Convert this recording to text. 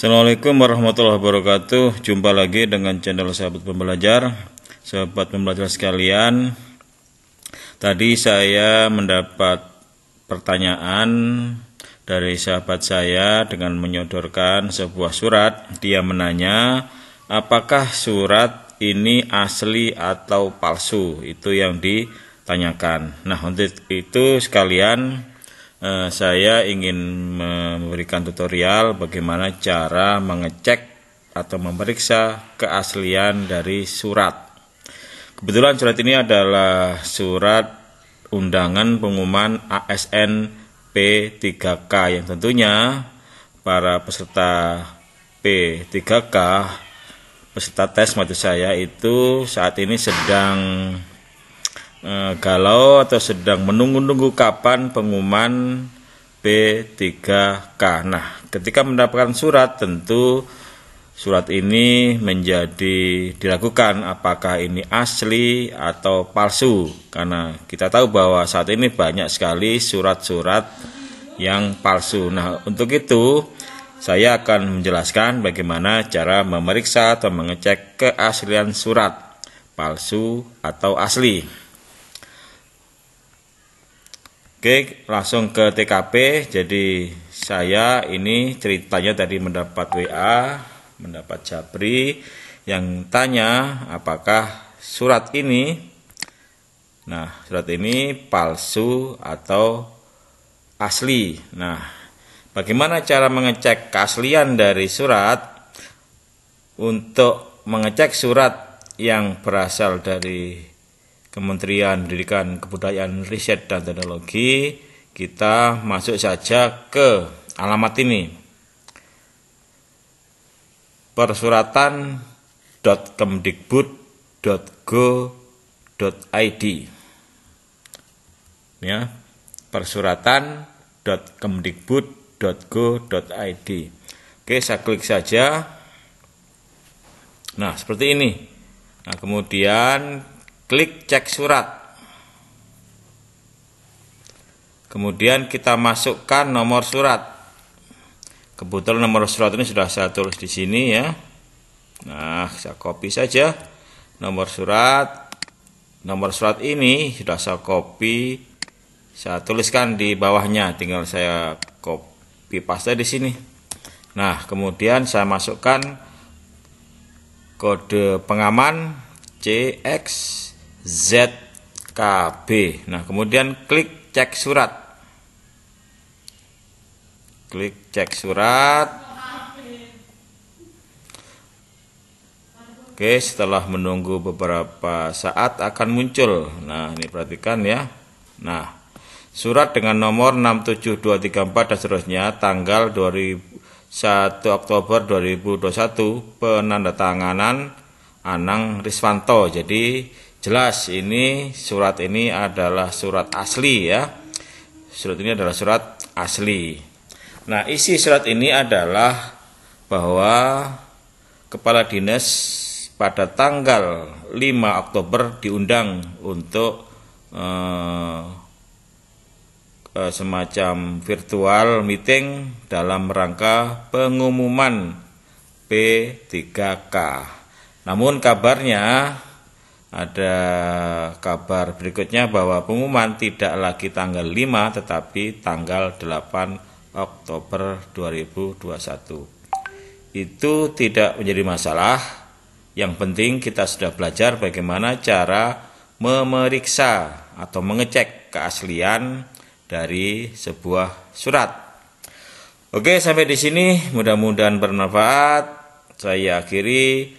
Assalamualaikum warahmatullahi wabarakatuh. Jumpa lagi dengan channel sahabat pembelajar. Sahabat pembelajar sekalian, tadi saya mendapat pertanyaan dari sahabat saya dengan menyodorkan sebuah surat. Dia menanya, apakah surat ini asli atau palsu? Itu yang ditanyakan. Nah, untuk itu sekalian Eh, saya ingin memberikan tutorial bagaimana cara mengecek atau memeriksa keaslian dari surat. Kebetulan surat ini adalah surat undangan pengumuman ASN P3K yang tentunya para peserta P3K peserta tes maksud saya itu saat ini sedang galau eh, atau sedang menunggu-nunggu kapan pengumuman P3K. Nah, ketika mendapatkan surat tentu surat ini menjadi dilakukan apakah ini asli atau palsu karena kita tahu bahwa saat ini banyak sekali surat-surat yang palsu. Nah, untuk itu saya akan menjelaskan bagaimana cara memeriksa atau mengecek keaslian surat palsu atau asli. Oke, langsung ke TKP. Jadi saya ini ceritanya tadi mendapat WA, mendapat Japri yang tanya apakah surat ini nah, surat ini palsu atau asli. Nah, bagaimana cara mengecek keaslian dari surat? Untuk mengecek surat yang berasal dari Kementerian Pendidikan Kebudayaan Riset dan Teknologi kita masuk saja ke alamat ini persuratan.kemdikbud.go.id ya persuratan.kemdikbud.go.id Oke saya klik saja nah seperti ini nah kemudian Klik cek surat. Kemudian kita masukkan nomor surat. Kebetulan nomor surat ini sudah saya tulis di sini ya. Nah, saya copy saja nomor surat. Nomor surat ini sudah saya copy. Saya tuliskan di bawahnya, tinggal saya copy paste di sini. Nah, kemudian saya masukkan kode pengaman CX ZKB. Nah, kemudian klik cek surat. Klik cek surat. Oke, setelah menunggu beberapa saat akan muncul. Nah, ini perhatikan ya. Nah, surat dengan nomor 67234 dan seterusnya tanggal 21 Oktober 2021 penandatanganan Anang Riswanto. Jadi Jelas ini surat ini adalah surat asli ya. Surat ini adalah surat asli. Nah, isi surat ini adalah bahwa kepala dinas pada tanggal 5 Oktober diundang untuk eh, eh, semacam virtual meeting dalam rangka pengumuman P3K. Namun kabarnya ada kabar berikutnya bahwa pengumuman tidak lagi tanggal 5 tetapi tanggal 8 Oktober 2021. Itu tidak menjadi masalah. Yang penting kita sudah belajar bagaimana cara memeriksa atau mengecek keaslian dari sebuah surat. Oke, sampai di sini mudah-mudahan bermanfaat. Saya akhiri.